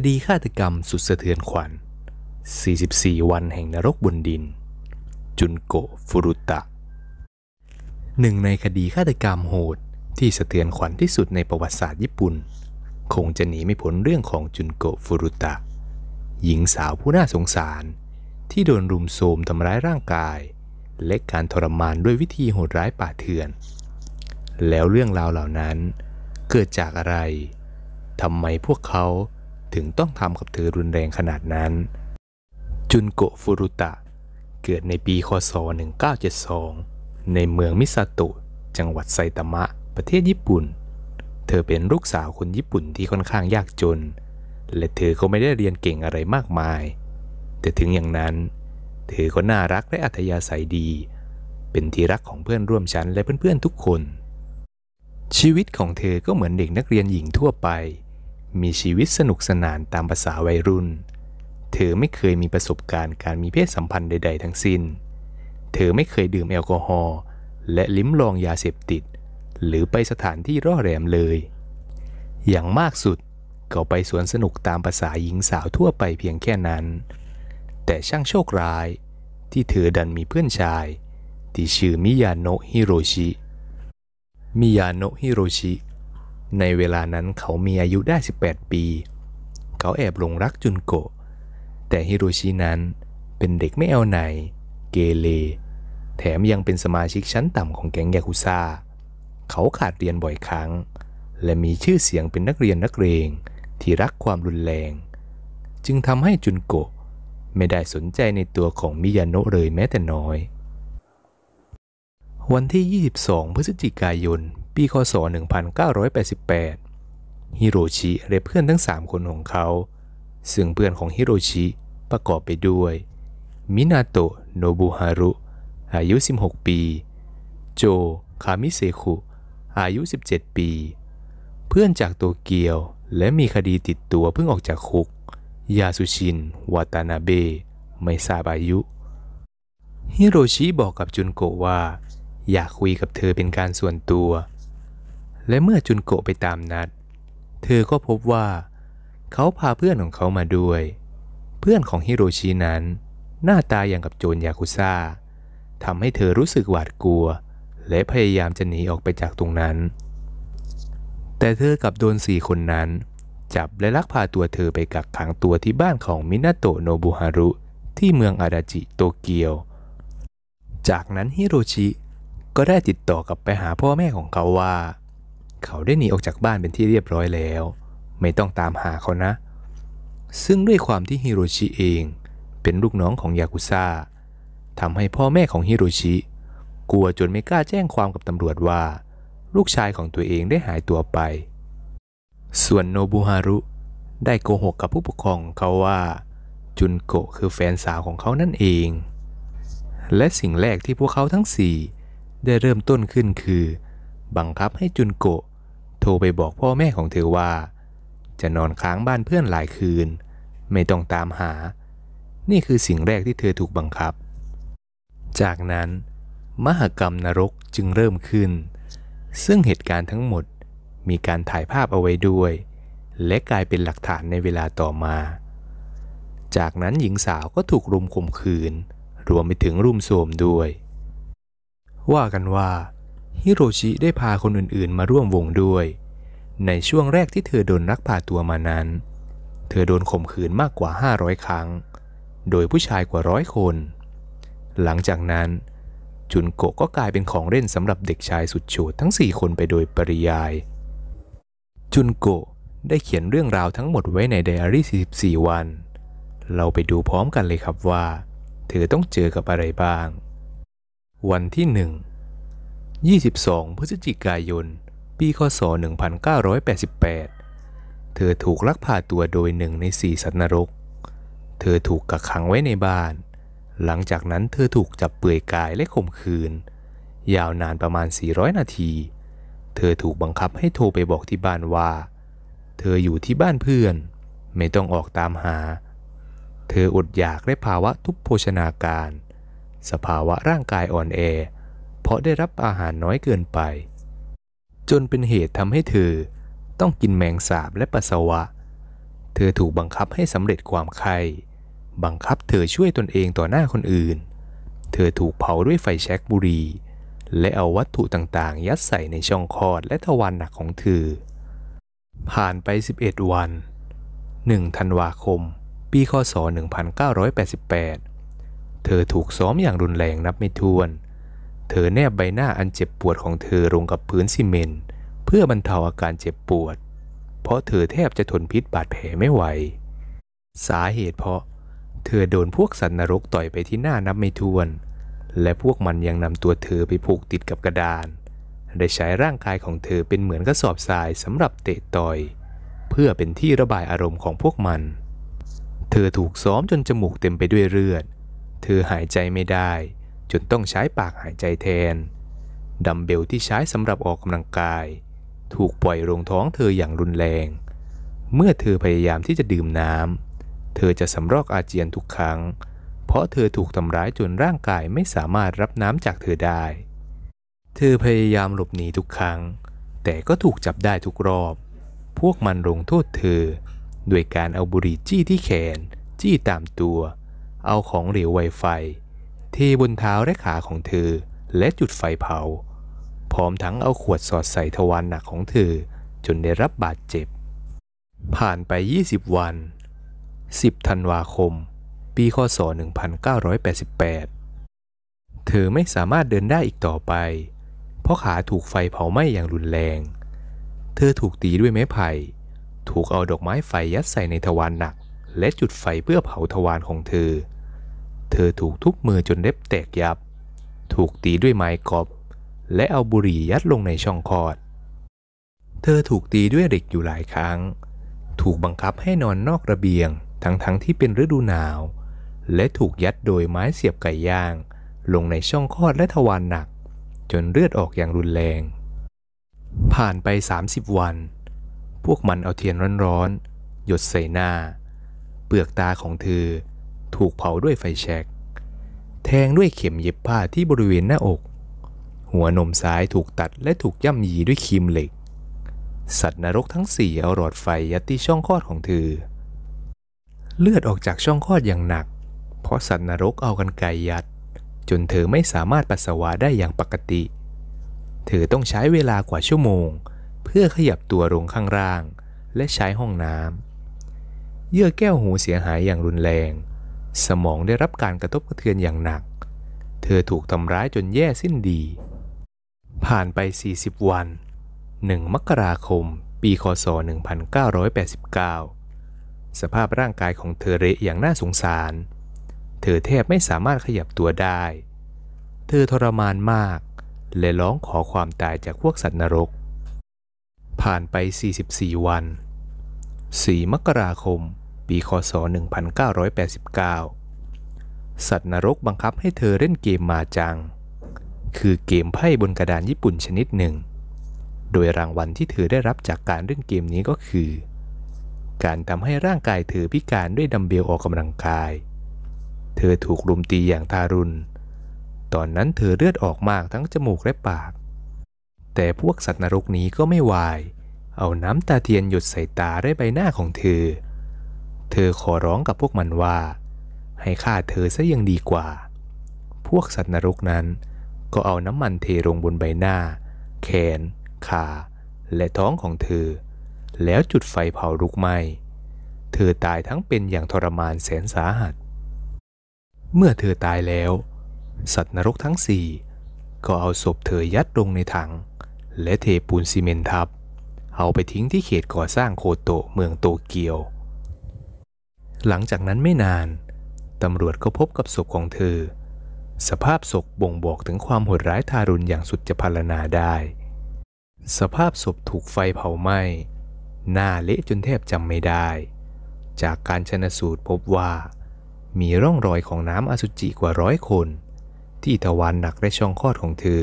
คดีฆาตกรรมสุดสะเทือนขวัญ 44 วันแห่งนรกบนดิน จุนโกฟุรุตะ หนึ่ง ในคดีฆาตกรรมโหดที่สะเทือนขวัญที่สุดในประวัติศาสตร์ญี่ปุ่น คงจะหนีไม่พ้นเรื่องของจุนโกฟุรุตะ หญิงสาวผู้น่าสงสารที่โดนรุมโทรมทำร้ายร่างกาย และการทรมานด้วยวิธีโหดร้ายป่าเถื่อน แล้วเรื่องราวเหล่านั้นเกิดจากอะไร ทำไมพวกเขาถึงต้องทำกับเธอรุนแรงขนาดนั้น จุนโกฟูรุตะ เกิดในปี คศ 1972 ในเมืองมิซาตุจังหวัดไซตามะ ประเทศญี่ปุ่น เธอเป็นลูกสาวคนญี่ปุ่นที่ค่อนข้างยากจน และเธอก็ไม่ได้เรียนเก่งอะไรมากมาย แต่ถึงอย่างนั้น เธอก็น่ารักและอัธยาศัยดี เป็นที่รักของเพื่อนร่วมชั้นและเพื่อนๆทุกคน ชีวิตของเธอก็เหมือนเด็กนักเรียนหญิงทั่วไปมีชีวิตสนุกสนานตามภาษาวัยรุ่น เธอไม่เคยมีประสบการณ์การมีเพศสัมพันธ์ใดๆทั้งสิ้น เธอไม่เคยดื่มแอลกอฮอล์และลิ้มลองยาเสพติด หรือไปสถานที่ร่อแรมเลย อย่างมากสุดก็ไปสวนสนุกตามภาษาหญิงสาวทั่วไปเพียงแค่นั้น แต่ช่างโชคร้ายที่เธอดันมีเพื่อนชาย ที่ชื่อมิยาโนะฮิโรชิ มิยาโนะฮิโรชิในเวลานั้นเขามีอายุได้ 18 ปี เขาแอบหลงรักจุนโกะ แต่ฮิโรชินั้นเป็นเด็กไม่เอาไหน เกเร แถมยังเป็นสมาชิกชั้นต่ำของแก๊งยากุซ่า เขาขาดเรียนบ่อยครั้ง และมีชื่อเสียงเป็นนักเรียนนักเรงที่รักความรุนแรง จึงทำให้จุนโกะไม่ได้สนใจในตัวของมิยาโนะเลยแม้แต่น้อย วันที่ 22พฤศจิกายนปี คศ 1988 ฮิโรชิเียกเพื่อนทั้ง 3 คนของเขา ซึ่งเพื่อนของฮิโรชิ ประกอบไปด้วย มินาโตะ โนบุฮารุ อายุ 16 ปี โจ คามิเซคุ อายุ 17 ปี เพื่อนจากโตเกียวและมีคดีติดตัวเพิ่งออกจากคุก ยาสุชิน วาตานาเบไม่ทราบอายุ ฮิโรชิบอกกับจุนโกว่า อยากคุยกับเธอเป็นการส่วนตัวและเมื่อจุนโกะไปตามนัด เธอก็พบว่า เขาพาเพื่อนของเขามาด้วย เพื่อนของฮิโรชินั้น หน้าตาอย่างกับโจรยากุซ่า ทำให้เธอรู้สึกหวาดกลัว และพยายามจะหนีออกไปจากตรงนั้น แต่เธอกับโดนสี่คนนั้น จับและลักพาตัวเธอไปกักขังตัวที่บ้านของมินาโตะโนบุฮารุที่เมืองอาดาจิโตเกียว จากนั้นฮิโรชิก็ได้ติดต่อกลับไปหาพ่อแม่ของเขาว่าเขาได้หนีออกจากบ้านเป็นที่เรียบร้อยแล้ว ไม่ต้องตามหาเขานะ ซึ่งด้วยความที่ฮิโรชิเองเป็นลูกน้องของยากุซ่าทำให้พ่อแม่ของฮิโรชิ กลัวจนไม่กล้าแจ้งความกับตำรวจว่า ลูกชายของตัวเองได้หายตัวไป ส่วนโนบุฮารุได้โกหกกับผู้ปกครองเขาว่า จุนโกะคือแฟนสาวของเขานั่นเอง และสิ่งแรกที่พวกเขาทั้งสี่ได้เริ่มต้นขึ้นคือ บังคับให้จุนโกะโทรไปบอกพ่อแม่ของเธอว่า จะนอนค้างบ้านเพื่อนหลายคืน ไม่ต้องตามหา นี่คือสิ่งแรกที่เธอถูกบังคับ จากนั้น มหกรรมนรกจึงเริ่มขึ้น ซึ่งเหตุการณ์ทั้งหมดมีการถ่ายภาพเอาไว้ด้วย และกลายเป็นหลักฐานในเวลาต่อมา จากนั้นหญิงสาวก็ถูกรุมข่มขืนรวมไปถึงรุมโทรมด้วย ว่ากันว่าฮิโรชิได้พาคนอื่น ๆมาร่วมวงด้วย ในช่วงแรกที่เธอโดนรักพาตัวมานั้น เธอโดนข่มขืนมากกว่า 500 ครั้ง โดยผู้ชายกว่าร้อยคน หลังจากนั้น จุนโกก็กลายเป็นของเล่นสำหรับเด็กชายสุดโฉดทั้ง 4 คนไปโดยปริยาย จุนโกได้เขียนเรื่องราวทั้งหมดไว้ในไดอารี่ 44 วัน เราไปดูพร้อมกันเลยครับว่า เธอต้องเจอกับอะไรบ้าง วันที่หนึ่ง22พฤศจิกายน ปีคศ1988 เธอถูกลักพาตัวโดยหนึ่งในสี่สัตว์นรก เธอถูกกักขังไว้ในบ้าน หลังจากนั้นเธอถูกจับเปื่อยกายและข่มขืน ยาวนานประมาณ 400 นาที เธอถูกบังคับให้โทรไปบอกที่บ้านว่า เธออยู่ที่บ้านเพื่อน ไม่ต้องออกตามหา เธออดอยากและภาวะทุพโภชนาการ สภาวะร่างกายอ่อนแอเพราะได้รับอาหารน้อยเกินไป จนเป็นเหตุทำให้เธอต้องกินแมงสาบและปัสสาวะ เธอถูกบังคับให้สำเร็จความใครบังคับเธอช่วยตนเองต่อหน้าคนอื่น เธอถูกเผาด้วยไฟแช็กบุรี และเอาวัตถุต่างๆ ยัดใส่ในช่องคลอดและทวารหนักของเธอ ผ่านไป 11 วัน1ธันวาคม ปีคศ1988 เธอถูกซ้อมอย่างรุนแรงนับไม่ถ้วนเธอแนบใบหน้าอันเจ็บปวดของเธอลงกับพื้นซีเมนต์เพื่อบรรเทาอาการเจ็บปวด เพราะเธอแทบจะทนพิษบาดแผลไม่ไหว สาเหตุเพราะ เธอโดนพวกสัตว์นรกต่อยไปที่หน้านับไม่ถ้วน และพวกมันยังนำตัวเธอไปผูกติดกับกระดานได้ใช้ร่างกายของเธอเป็นเหมือนกระสอบทรายสำหรับเตะต่อย เพื่อเป็นที่ระบายอารมณ์ของพวกมัน เธอถูกซ้อมจนจมูกเต็มไปด้วยเลือด เธอหายใจไม่ได้จนต้องใช้ปากหายใจแทน ดัมเบลที่ใช้สำหรับออกกำลังกาย ถูกปล่อยลงท้องเธออย่างรุนแรง เมื่อเธอพยายามที่จะดื่มน้ำเธอจะสำรอกอาเจียนทุกครั้ง เพราะเธอถูกทำร้ายจนร่างกายไม่สามารถรับน้ำจากเธอได้ เธอพยายามหลบหนีทุกครั้ง แต่ก็ถูกจับได้ทุกรอบ พวกมันลงโทษเธอ ด้วยการเอาบุหรี่จี้ที่แขน จี้ตามตัว เอาของเหลวไวไฟที่บนเท้าและขาของเธอและจุดไฟเผาพร้อมทั้งเอาขวดสอดใส่ทวารหนักของเธอ จนได้รับบาดเจ็บ ผ่านไป 20 วัน 10ธันวาคม ปีคศ1988 เธอไม่สามารถเดินได้อีกต่อไป เพราะขาถูกไฟเผาไหม้อย่างรุนแรง เธอถูกตีด้วยไม้ไผ่ถูกเอาดอกไม้ไฟยัดใส่ในทวารหนัก และจุดไฟเพื่อเผาทวารของเธอเธอถูกทุบมือจนเล็บแตกยับ ถูกตีด้วยไม้กอบ และเอาบุหรี่ยัดลงในช่องคลอด เธอถูกตีด้วยเหล็กอยู่หลายครั้ง ถูกบังคับให้นอนนอกระเบียง ทั้งๆทที่เป็นฤดูหนาว และถูกยัดโดยไม้เสียบไก่ย่าง ลงในช่องคลอดและทวารหนัก จนเลือดออกอย่างรุนแรง ผ่านไป 30 วัน พวกมันเอาเทียนร้อนๆ หยดใส่หน้า เปลือกตาของเธอถูกเผาด้วยไฟแชกแทงด้วยเข็มเย็บผ้าที่บริเวณหน้าอก หัวนมซ้ายถูกตัดและถูกย่ำยีด้วยคีมเหล็ก สัตว์นรกทั้งสี่เอาหลอดไฟ ยัดที่ช่องคลอดของเธอ เลือดออกจากช่องคลอดอย่างหนัก เพราะสัตว์นรกเอากันไกยัด จนเธอไม่สามารถปัสสาวะได้อย่างปกติ เธอต้องใช้เวลากว่าชั่วโมง เพื่อขยับตัวลงข้างล่างและใช้ห้องน้ำเยื่อแก้วหูเสียหายอย่างรุนแรงสมองได้รับการกระทบกระเทือนอย่างหนัก เธอถูกทำร้ายจนแย่สิ้นดี ผ่านไป 40 วัน 1 มกราคม ปีคศ 1989 สภาพร่างกายของเธอเละอย่างน่าสงสาร เธอแทบไม่สามารถขยับตัวได้ เธอทรมานมาก และร้องขอความตายจากพวกสัตว์นรก ผ่านไป 44 วัน 4 มกราคมปี คศ 1989 สัตว์นรกบังคับให้เธอเล่นเกมมาจัง คือเกมไพ่บนกระดานญี่ปุ่นชนิดหนึ่ง โดยรางวัลที่เธอได้รับจากการเล่นเกมนี้ก็คือ การทำให้ร่างกายเธอพิการด้วยดัมเบลออกกำลังกาย เธอถูกลุมตีอย่างทารุณ ตอนนั้นเธอเลือดออกมากทั้งจมูกและปาก แต่พวกสัตว์นรกนี้ก็ไม่วาย เอาน้ำตาเทียนหยดใส่ตาและใบหน้าของเธอเธอขอร้องกับพวกมันว่า ให้ฆ่าเธอซะยังดีกว่า พวกสัตว์นรกนั้นก็เอาน้ำมันเทลงบนใบหน้า แขน ขา และท้องของเธอ แล้วจุดไฟเผาลุกไหม้ เธอตายทั้งเป็นอย่างทรมานแสนสาหัส เมื่อเธอตายแล้ว สัตว์นรกทั้งสี่ก็เอาศพเธอยัดลงในถัง และเทปูนซีเมนทับ เอาไปทิ้งที่เขตก่อสร้างโคโต เมืองโตเกียวหลังจากนั้นไม่นาน ตำรวจก็พบกับศพของเธอ สภาพศพบ่งบอกถึงความโหดร้ายทารุณอย่างสุดจะพารณนาได้ สภาพศพถูกไฟเผาไหม้ หน้าเละจนแทบจำไม่ได้ จากการชนสูตรพบว่า มีร่องรอยของน้ำอสุจิกว่าร้อยคน ที่ทวารหนักและช่องคลอดของเธอ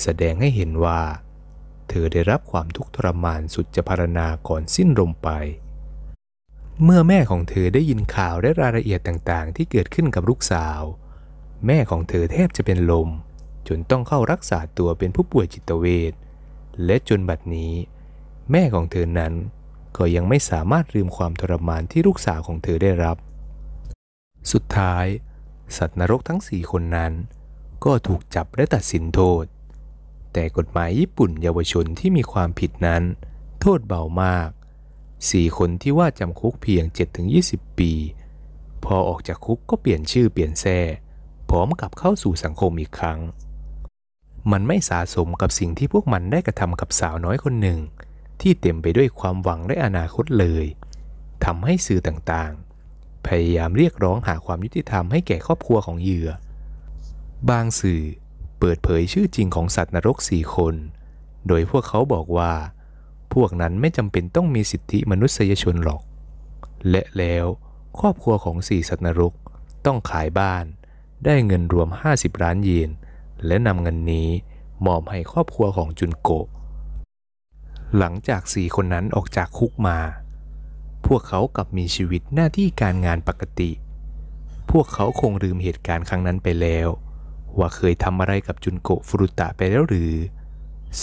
แสดงให้เห็นว่า เธอได้รับความทุกข์ทรมานสุดจะพารณนาก่อนสิ้นลมไปเมื่อแม่ของเธอได้ยินข่าวและรายละเอียดต่างๆที่เกิดขึ้นกับลูกสาว แม่ของเธอแทบจะเป็นลม จนต้องเข้ารักษาตัวเป็นผู้ป่วยจิตเวชและจนบัดนี้ แม่ของเธอนั้นก็ยังไม่สามารถลืมความทรมานที่ลูกสาวของเธอได้รับ สุดท้าย สัตว์นรกทั้งสี่คนนั้น ก็ถูกจับและตัดสินโทษ แต่กฎหมายญี่ปุ่นเยาวชนที่มีความผิดนั้น โทษเบามากสี่คนที่ว่าจำคุกเพียง7-20 ปี พอออกจากคุกก็เปลี่ยนชื่อเปลี่ยนแซ่พร้อมกับเข้าสู่สังคมอีกครั้ง มันไม่สะสมกับสิ่งที่พวกมันได้กระทำกับสาวน้อยคนหนึ่ง ที่เต็มไปด้วยความหวังและอนาคตเลยทำให้สื่อต่าง ๆ พยายามเรียกร้องหาความยุติธรรมให้แก่ครอบครัวของเหยื่อบางสื่อเปิดเผยชื่อจริงของสัตว์นรกสี่คน โดยพวกเขาบอกว่าพวกนั้นไม่จำเป็นต้องมีสิทธิมนุษยชนหรอก และแล้วครอบครัวของสี่สัตว์นรกต้องขายบ้าน ได้เงินรวม 50 ล้านเยนและนำเงินนี้มอบให้ครอบครัวของจุนโกะหลังจากสี่คนนั้นออกจากคุกมา พวกเขากลับมีชีวิตหน้าที่การงานปกติ พวกเขาคงลืมเหตุการณ์ครั้งนั้นไปแล้ว ว่าเคยทำอะไรกับจุนโกะฟุรุตะไปแล้วหรือ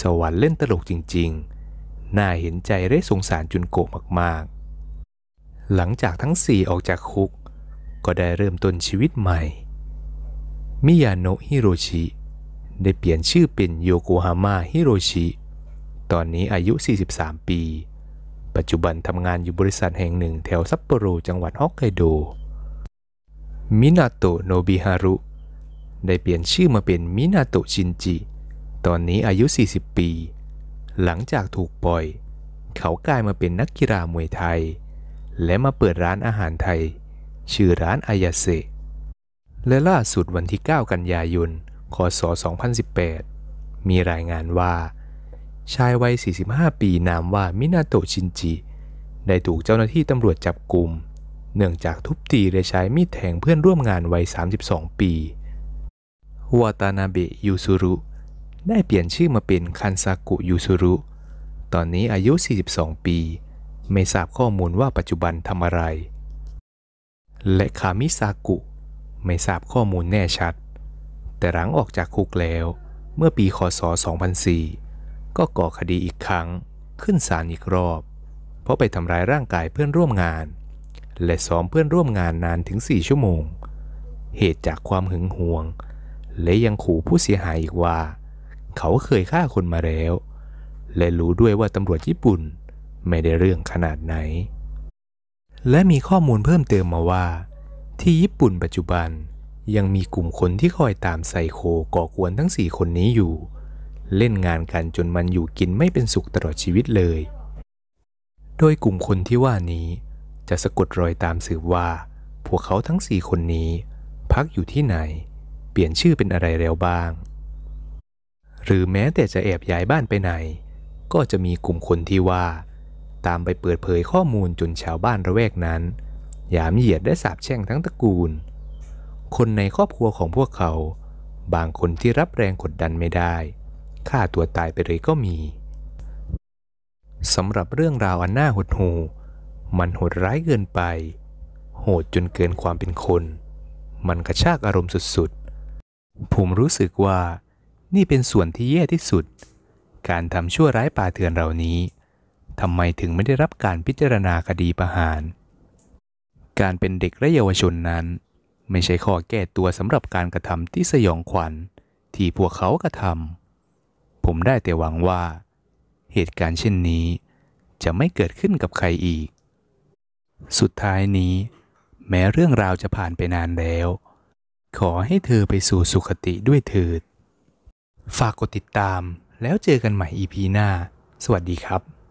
สวรรค์เล่นตลกจริง ๆน่าเห็นใจและสงสารจุนโกะมาก ๆ หลังจากทั้งสี่ออกจากคุกก็ได้เริ่มต้นชีวิตใหม่ มิยาโนฮิโรชิได้เปลี่ยนชื่อเป็นโยโกฮาม่าฮิโรชิ ตอนนี้อายุ 43 ปี ปัจจุบันทำงานอยู่บริษัทแห่งหนึ่งแถวซัปโปโรจังหวัดฮอกไกโด มินาโตะโนบิฮารุได้เปลี่ยนชื่อมาเป็นมินาโตชินจิ ตอนนี้อายุ 40 ปีหลังจากถูกปล่อย เขากลายมาเป็นนักกีฬามวยไทย และมาเปิดร้านอาหารไทย ชื่อร้านอายาเซ และล่าสุดวันที่ 9 กันยายน คศ 2018 มีรายงานว่า ชายวัย 45 ปีนามว่า มินาโตชินจิ ได้ถูกเจ้าหน้าที่ตำรวจจับกลุ่มเนื่องจากทุบตีและใช้มีดแทงเพื่อนร่วมงานวัย 32 ปีวาตานาเบยูซุรุได้เปลี่ยนชื่อมาเป็นคันซากุยูซุรุ ตอนนี้อายุ 42 ปี ไม่ทราบข้อมูลว่าปัจจุบันทำอะไร และคามิซากุไม่ทราบข้อมูลแน่ชัด แต่หลังออกจากคุกแล้ว เมื่อปี คศ2004 ก็ก่อคดีอีกครั้งขึ้นศาลอีกรอบ เพราะไปทำร้ายร่างกายเพื่อนร่วมงาน และซ้อมเพื่อนร่วมงานนานถึง 4 ชั่วโมง เหตุจากความหึงหวง และยังขู่ผู้เสียหายอีกว่าเขาเคยฆ่าคนมาแล้ว และรู้ด้วยว่าตำรวจญี่ปุ่นไม่ได้เรื่องขนาดไหน และมีข้อมูลเพิ่มเติมมาว่า ที่ญี่ปุ่นปัจจุบันยังมีกลุ่มคนที่คอยตามไซโคก่อกวนทั้งสี่คนนี้อยู่ เล่นงานกันจนมันอยู่กินไม่เป็นสุขตลอดชีวิตเลย โดยกลุ่มคนที่ว่านี้ จะสะกดรอยตามสืบว่า พวกเขาทั้งสี่คนนี้พักอยู่ที่ไหน เปลี่ยนชื่อเป็นอะไรแล้วบ้างหรือแม้แต่จะแอบย้ายบ้านไปไหน ก็จะมีกลุ่มคนที่ว่า ตามไปเปิดเผยข้อมูลจนชาวบ้านระแวกนั้นหยามเหยียดและสาบแช่งทั้งตระกูล คนในครอบครัวของพวกเขา บางคนที่รับแรงกดดันไม่ได้ฆ่าตัวตายไปเลยก็มีสำหรับเรื่องราวอันน่าหดหูมันโหดร้ายเกินไป โหดจนเกินความเป็นคน มันกระชากอารมณ์สุดๆผมรู้สึกว่านี่เป็นส่วนที่แย่ที่สุด การทำชั่วร้ายป่าเถื่อนเหล่านี้ ทำไมถึงไม่ได้รับการพิจารณาคดีประหาร การเป็นเด็กและเยาวชนนั้น ไม่ใช่ข้อแก้ตัว สำหรับการกระทำที่สยองขวัญที่พวกเขากระทำ ผมได้แต่หวังว่า เหตุการณ์เช่นนี้ จะไม่เกิดขึ้นกับใครอีก สุดท้ายนี้ แม้เรื่องราวจะผ่านไปนานแล้ว ขอให้เธอไปสู่สุขติด้วยเถิดฝากกดติดตามแล้วเจอกันใหม่ EP หน้า สวัสดีครับ